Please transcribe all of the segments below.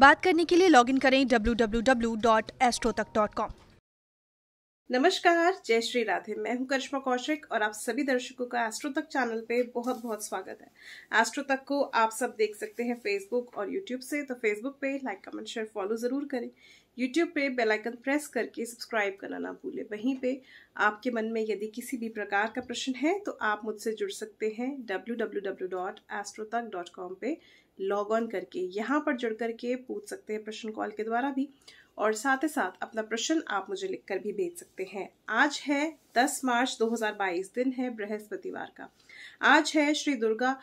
बात करने के लिए लॉगिन करें www.astrotak.com नमस्कार जय श्री राधे मैं हूं करिश्मा कौशिक और आप सभी दर्शकों का एस्ट्रो तक चैनल पे बहुत बहुत स्वागत है एस्ट्रो तक को आप सब देख सकते हैं फेसबुक और यूट्यूब से तो फेसबुक पे लाइक कमेंट शेयर फॉलो जरूर करें यूट्यूब पे बेल आइकन प्रेस करके सब्सक्राइब करना ना भूलें वहीं पे आपके मन में यदि किसी भी प्रकार का प्रश्न है तो आप मुझसे जुड़ सकते हैं डब्ल्यू पे लॉग ऑन करके यहाँ पर जुड़ करके पूछ सकते हैं प्रश्न कॉल के द्वारा भी और साथ ही साथ अपना प्रश्न आप मुझे लिखकर भी भेज सकते हैं आज है 10 मार्च 2022 दिन है बृहस्पतिवार का आज है श्री दुर्गा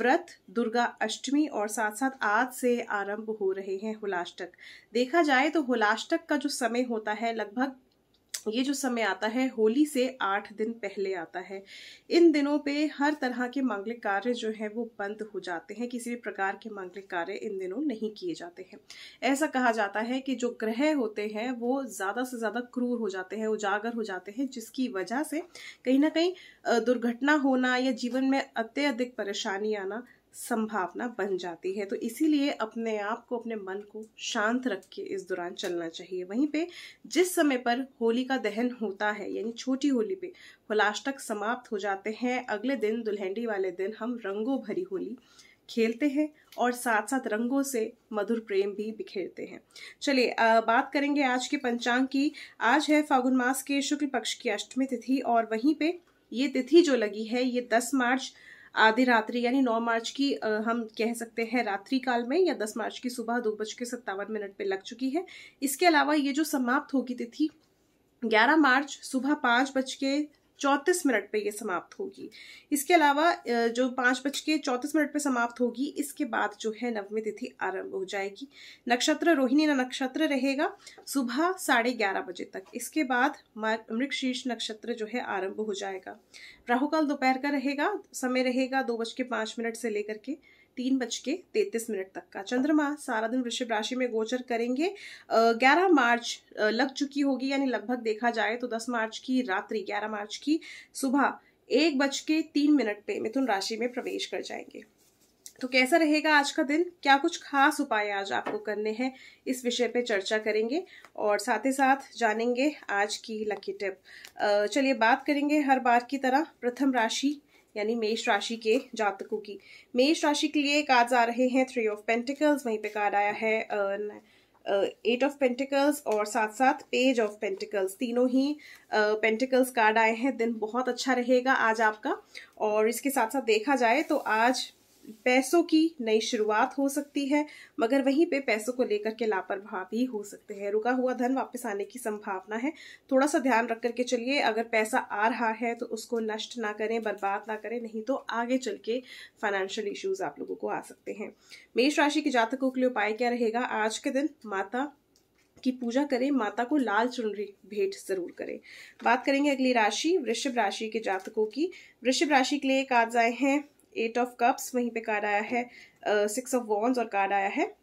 व्रत दुर्गा अष्टमी और साथ साथ आज से आरंभ हो रहे हैं हुलाष्टक देखा जाए तो हुलाष्टक का जो समय होता है लगभग ये जो समय आता है होली से आठ दिन पहले आता है इन दिनों पे हर तरह के मांगलिक कार्य जो हैं वो बंद हो जाते हैं किसी भी प्रकार के मांगलिक कार्य इन दिनों नहीं किए जाते हैं ऐसा कहा जाता है कि जो ग्रह होते हैं वो ज़्यादा से ज़्यादा क्रूर हो जाते हैं उजागर हो जाते हैं जिसकी वजह से कहीं ना कहीं दुर्घटना होना या जीवन में अत्यधिक परेशानी आना संभावना बन जाती है तो इसीलिए अपने आप को अपने मन को शांत रख के इस दौरान चलना चाहिए वहीं पे जिस समय पर होली का दहन होता है यानी छोटी होली पे होलाष्टक समाप्त हो जाते हैं अगले दिन दुल्हेंडी वाले दिन हम रंगों भरी होली खेलते हैं और साथ साथ रंगों से मधुर प्रेम भी बिखेरते हैं चलिए बात करेंगे आज के पंचांग की आज है फागुन मास के शुक्ल पक्ष की अष्टमी तिथि और वहीं पे ये तिथि जो लगी है ये 10 मार्च आधी रात्रि यानी 9 मार्च की हम कह सकते हैं रात्रि काल में या 10 मार्च की सुबह दो बज के सत्तावन मिनट पर लग चुकी है इसके अलावा ये जो समाप्त होगी तिथि 11 मार्च सुबह पाँच बज के चौंतीस मिनट पे ये समाप्त होगी इसके अलावा जो पाँच बज के चौंतीस मिनट पे समाप्त होगी इसके बाद जो है नवमी तिथि आरंभ हो जाएगी नक्षत्र रोहिणी नक्षत्र रहेगा सुबह साढ़े ग्यारह बजे तक इसके बाद शीर्ष नक्षत्र जो है आरंभ हो जाएगा राहुकाल दोपहर का रहेगा समय रहेगा दो बज के पाँच मिनट से लेकर के तीन बज के तैतीस मिनट तक का चंद्रमा सारा दिन वृषभ राशि में गोचर करेंगे ग्यारह मार्च लग चुकी होगी यानी लगभग देखा जाए तो दस मार्च की रात्रि ग्यारह मार्च की सुबह एक बज के तीन मिनट पे मिथुन राशि में प्रवेश कर जाएंगे तो कैसा रहेगा आज का दिन क्या कुछ खास उपाय आज आपको करने हैं इस विषय पे चर्चा करेंगे और साथ ही साथ जानेंगे आज की लकी टिप चलिए बात करेंगे हर बार की तरह प्रथम राशि यानी मेष राशि के जातकों की मेष राशि के लिए कार्ड्स आ रहे हैं थ्री ऑफ पेंटिकल्स वहीं पे कार्ड आया है एट ऑफ पेंटिकल्स और साथ साथ पेज ऑफ पेंटिकल्स तीनों ही पेंटिकल्स कार्ड आए हैं दिन बहुत अच्छा रहेगा आज आपका और इसके साथ साथ देखा जाए तो आज पैसों की नई शुरुआत हो सकती है मगर वहीं पे पैसों को लेकर के लापरवाह भी हो सकते हैं रुका हुआ धन वापस आने की संभावना है थोड़ा सा ध्यान रख करके चलिए अगर पैसा आ रहा है तो उसको नष्ट ना करें बर्बाद ना करें नहीं तो आगे चल के फाइनेंशियल इश्यूज आप लोगों को आ सकते हैं मेष राशि के जातकों के लिए उपाय क्या रहेगा आज के दिन माता की पूजा करें माता को लाल चुनरी भेंट जरूर करें बात करेंगे अगली राशि वृषभ राशि के जातकों की वृषभ राशि के लिए एक आज आए हैं एट ऑफ कप्स वहीं पे कार्ड आया है सिक्स ऑफ वॉन्स और कार्ड आया है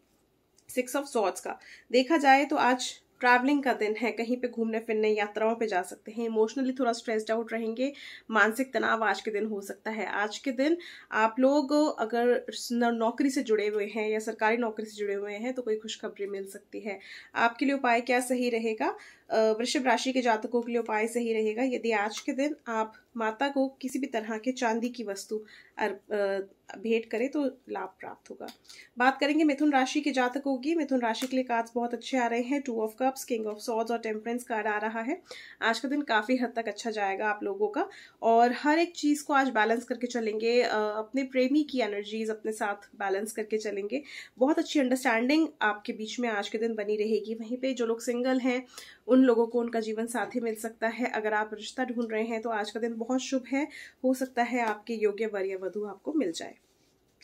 सिक्स ऑफ सॉट्स का देखा जाए तो आज ट्रैवलिंग का दिन है कहीं पे घूमने फिरने यात्राओं पे जा सकते हैं इमोशनली थोड़ा स्ट्रेस्ड आउट रहेंगे मानसिक तनाव आज के दिन हो सकता है आज के दिन आप लोग अगर नौकरी से जुड़े हुए हैं या सरकारी नौकरी से जुड़े हुए हैं तो कोई खुशखबरी मिल सकती है आपके लिए उपाय क्या सही रहेगा वृषभ राशि के जातकों के लिए उपाय सही रहेगा यदि आज के दिन आप माता को किसी भी तरह के चांदी की वस्तु भेंट करें तो लाभ प्राप्त होगा बात करेंगे मिथुन राशि के जातकों की मिथुन राशि के लिए कार्ड्स बहुत अच्छे आ रहे हैं two of cups king of swords और टेम्परेंस कार्ड आ रहा है आज का दिन काफ़ी हद तक अच्छा जाएगा आप लोगों का और हर एक चीज़ को आज बैलेंस करके चलेंगे अपने प्रेमी की एनर्जीज अपने साथ बैलेंस करके चलेंगे बहुत अच्छी अंडरस्टैंडिंग आपके बीच में आज के दिन बनी रहेगी वहीं पर जो लोग सिंगल हैं उन लोगों को उनका जीवन साथी मिल सकता है अगर आप रिश्ता ढूंढ रहे हैं तो आज का दिन बहुत शुभ है हो सकता है आपके योग्य वर्य वधु आपको मिल जाए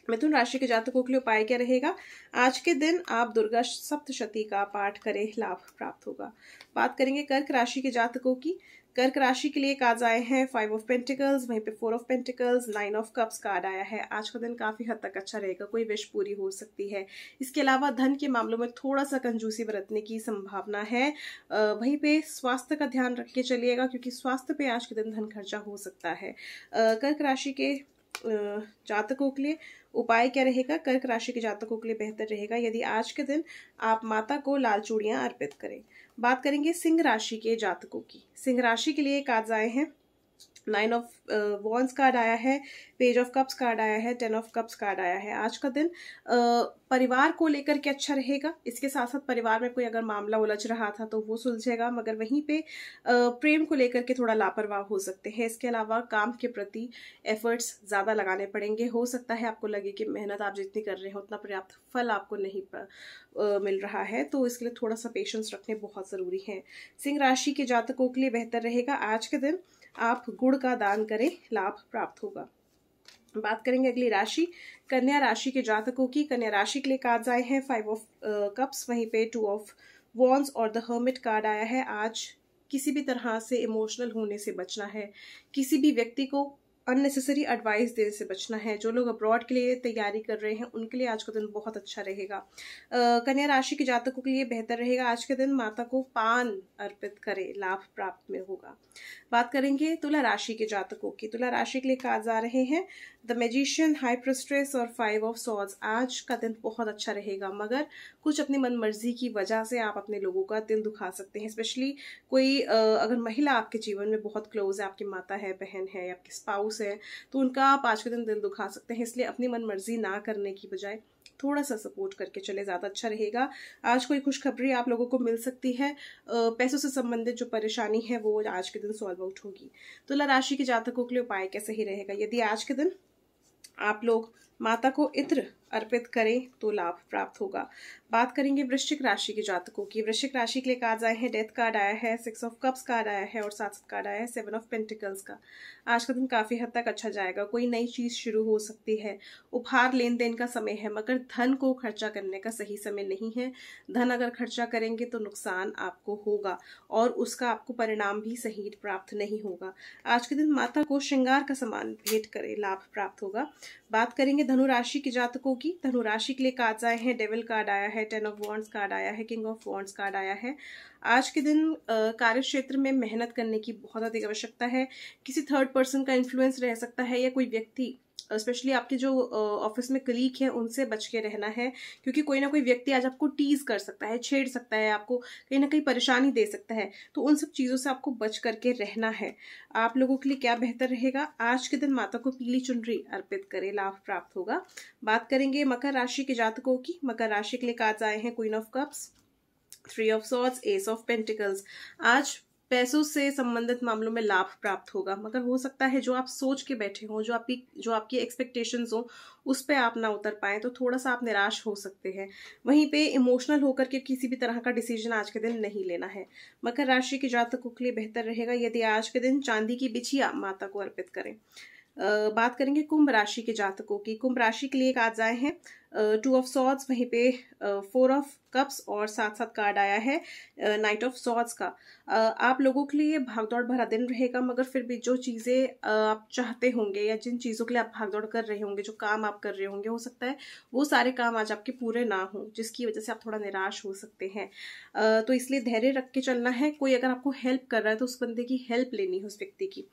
मिथुन राशि के जातकों के लिए उपाय क्या रहेगा आज के दिन आप दुर्गा सप्तशती का पाठ करें लाभ प्राप्त होगा बात करेंगे कर्क राशि के जातकों की कर्क राशि के लिए कार्ड आए हैं फाइव ऑफ पेंटिकल्स वहीं पे four of pentacles nine of cups card आया है आज का दिन काफी हद तक अच्छा रहेगा कोई विश पूरी हो सकती है इसके अलावा धन के मामलों में थोड़ा सा कंजूसी बरतने की संभावना है वहीं पे स्वास्थ्य का ध्यान रख के चलिएगा क्योंकि स्वास्थ्य पे आज के दिन धन खर्चा हो सकता है कर्क राशि के जातकों के लिए उपाय क्या रहेगा कर्क राशि के जातकों के लिए बेहतर रहेगा यदि आज के दिन आप माता को लाल चूड़ियां अर्पित करें बात करेंगे सिंह राशि के जातकों की सिंह राशि के लिए एक आज आए हैं नाइन ऑफ वॉन्स कार्ड आया है पेज ऑफ कप्स कार्ड आया है टेन ऑफ कप्स कार्ड आया है आज का दिन uh, परिवार को लेकर के अच्छा रहेगा इसके साथ साथ परिवार में कोई अगर मामला उलझ रहा था तो वो सुलझेगा मगर वहीं पे प्रेम को लेकर के थोड़ा लापरवाह हो सकते हैं इसके अलावा काम के प्रति एफर्ट्स ज़्यादा लगाने पड़ेंगे हो सकता है आपको लगे कि मेहनत आप जितनी कर रहे हैं उतना पर्याप्त फल आपको नहीं प, मिल रहा है तो इसके लिए थोड़ा सा पेशेंस रखने बहुत ज़रूरी है सिंह राशि के जातकों के लिए बेहतर रहेगा आज के दिन आप गुड़ का दान करें लाभ प्राप्त होगा बात करेंगे अगली राशि कन्या राशि के जातकों की कन्या राशि के लिए कार्ड आए हैं फाइव ऑफ कप्स वहीं पे टू ऑफ वॉन्स और द हर्मिट कार्ड आया है आज किसी भी तरह से इमोशनल होने से बचना है किसी भी व्यक्ति को अननेसेसरी एडवाइस देने से बचना है जो लोग अब्रॉड के लिए तैयारी कर रहे हैं उनके लिए आज का दिन बहुत अच्छा रहेगा कन्या राशि के जातकों के लिए बेहतर रहेगा आज के दिन माता को पान अर्पित करें लाभ प्राप्त में होगा बात करेंगे तुला राशि के जातकों की तुला राशि के लिए कार्ड आ रहे हैं द मेजिशियन हाई प्रोस्ट्रेस और फाइव ऑफ सॉज आज का दिन बहुत अच्छा रहेगा मगर कुछ अपनी मनमर्जी की वजह से आप अपने लोगों का दिल दुखा सकते हैं स्पेशली कोई अगर महिला आपके जीवन में बहुत क्लोज है आपकी माता है बहन है आपके स्पाउस से हैं तो उनका आप आज के दिन दिल दुखा सकते हैं इसलिए अपनी मन मर्जी ना करने की बजाय थोड़ा सा सपोर्ट करके चले ज़्यादा अच्छा रहेगा आज कोई खुशखबरी आप लोगों को मिल सकती है पैसों से संबंधित जो परेशानी है वो आज के दिन सॉल्व आउट होगी तुला तो राशि के जातकों के लिए उपाय कैसे ही रहेगा यदि आज के दिन आप लोग माता को इत्र अर्पित करें तो लाभ प्राप्त होगा बात करेंगे वृश्चिक राशि के जातकों की वृश्चिक राशि के लिए कार्ड आए हैं डेथ कार्ड आया है सिक्स ऑफ कप्स कार्ड आया है और साथ साथ कार्ड आया है सेवन ऑफ पेंटिकल्स का आज का दिन काफी हद तक अच्छा जाएगा कोई नई चीज शुरू हो सकती है उपहार लेन देन का समय है मगर धन को खर्चा करने का सही समय नहीं है धन अगर खर्चा करेंगे तो नुकसान आपको होगा और उसका आपको परिणाम भी सही प्राप्त नहीं होगा आज के दिन माता को श्रृंगार का सामान भेंट करें लाभ प्राप्त होगा बात करेंगे धनुराशि के जातकों की धनुराशि के लिए कार्ड्स आए हैं डेविल कार्ड आया है टेन ऑफ वॉन्ट्स कार्ड आया है किंग ऑफ वॉन्ट्स कार्ड आया है आज के दिन कार्य क्षेत्र में मेहनत करने की बहुत अधिक आवश्यकता है किसी थर्ड पर्सन का इन्फ्लुएंस रह सकता है या कोई व्यक्ति स्पेशली आपके जो ऑफिस में कलीग हैं उनसे बच के रहना है क्योंकि कोई ना कोई व्यक्ति आज आपको टीज कर सकता है छेड़ सकता है आपको कहीं ना कहीं परेशानी दे सकता है तो उन सब चीज़ों से आपको बच करके रहना है आप लोगों के लिए क्या बेहतर रहेगा आज के दिन माता को पीली चुनरी अर्पित करें लाभ प्राप्त होगा बात करेंगे मकर राशि के जातकों की मकर राशि के लिए कार्ड आए हैं queen of cups three of swords ace of pentacles आज पैसों से संबंधित मामलों में लाभ प्राप्त होगा मगर हो सकता है जो आप सोच के बैठे हों जो आपकी जो आपकी एक्सपेक्टेशंस हो उस पर आप ना उतर पाए तो थोड़ा सा आप निराश हो सकते हैं वहीं पे इमोशनल होकर के किसी भी तरह का डिसीजन आज के दिन नहीं लेना है मकर राशि के जातकों के लिए बेहतर रहेगा यदि आज के दिन चांदी की बिछिया माता को अर्पित करें बात करेंगे कुंभ राशि के जातकों की कुंभ राशि के लिए एक आज आए हैं टू ऑफ सॉर्ड्स वहीं पे फोर ऑफ कप्स और साथ साथ कार्ड आया है नाइट ऑफ सॉर्ड्स का uh, आप लोगों के लिए भागदौड़ भरा दिन रहेगा मगर फिर भी जो चीज़ें uh, आप चाहते होंगे या जिन चीज़ों के लिए आप भागदौड़ कर रहे होंगे जो काम आप कर रहे होंगे हो सकता है वो सारे काम आज आपके पूरे ना हो जिसकी वजह से आप थोड़ा निराश हो सकते हैं uh, तो इसलिए धैर्य रख के चलना है कोई अगर आपको हेल्प कर रहा है तो उस बंदे की हेल्प लेनी है उस व्यक्ति की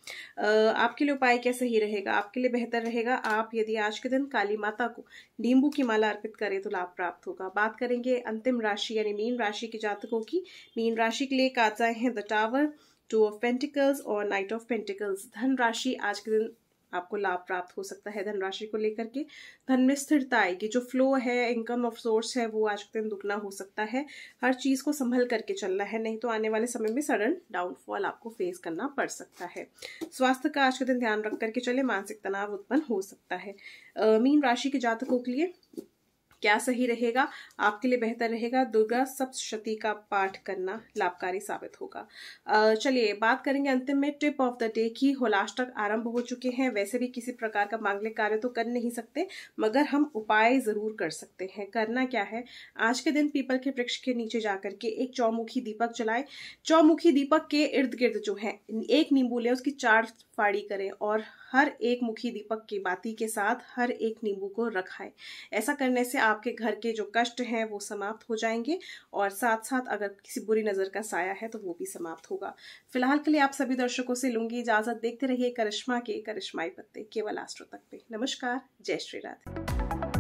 आपके लिए उपाय क्या सही रहेगा आपके लिए बेहतर रहेगा आप यदि आज के दिन काली माता को नींबू की माला अर्पित करें तो लाभ प्राप्त होगा बात करेंगे अंतिम राशि यानी मीन राशि के जातकों की मीन राशि के लिए कार्ड आए हैं the tower two of pentacles और नाइट ऑफ पेंटिकल्स धन राशि आज के दिन आपको लाभ प्राप्त हो सकता है धनराशि को लेकर के धन में स्थिरता आएगी जो फ्लो है इनकम ऑफ सोर्स है वो आज के दिन दुगना हो सकता है हर चीज़ को संभल करके चलना है नहीं तो आने वाले समय में सडन डाउनफॉल आपको फेस करना पड़ सकता है स्वास्थ्य का आज के दिन ध्यान रख करके चले मानसिक तनाव उत्पन्न हो सकता है मीन राशि के जातकों के लिए क्या सही रहेगा आपके लिए बेहतर रहेगा दुर्गा सप्तशती का पाठ करना लाभकारी साबित होगा चलिए बात करेंगे अंतिम में ट्रिप ऑफ द डे की होलाष्टक आरंभ हो चुके हैं वैसे भी किसी प्रकार का मांगलिक कार्य तो कर नहीं सकते मगर हम उपाय जरूर कर सकते हैं करना क्या है आज के दिन पीपल के वृक्ष के नीचे जाकर के एक चौमुखी दीपक जलाए चौमुखी दीपक के इर्द गिर्द जो है एक नींबू ले उसकी चार फाड़ी करें और हर एक मुखी दीपक की बाती के साथ हर एक नींबू को रखाएं ऐसा करने से आपके घर के जो कष्ट हैं वो समाप्त हो जाएंगे और साथ साथ अगर किसी बुरी नज़र का साया है तो वो भी समाप्त होगा फिलहाल के लिए आप सभी दर्शकों से लूंगी इजाज़त देखते रहिए करिश्मा के करिश्माई पत्ते केवल आस्ट्रो तक पे नमस्कार जय श्री राधे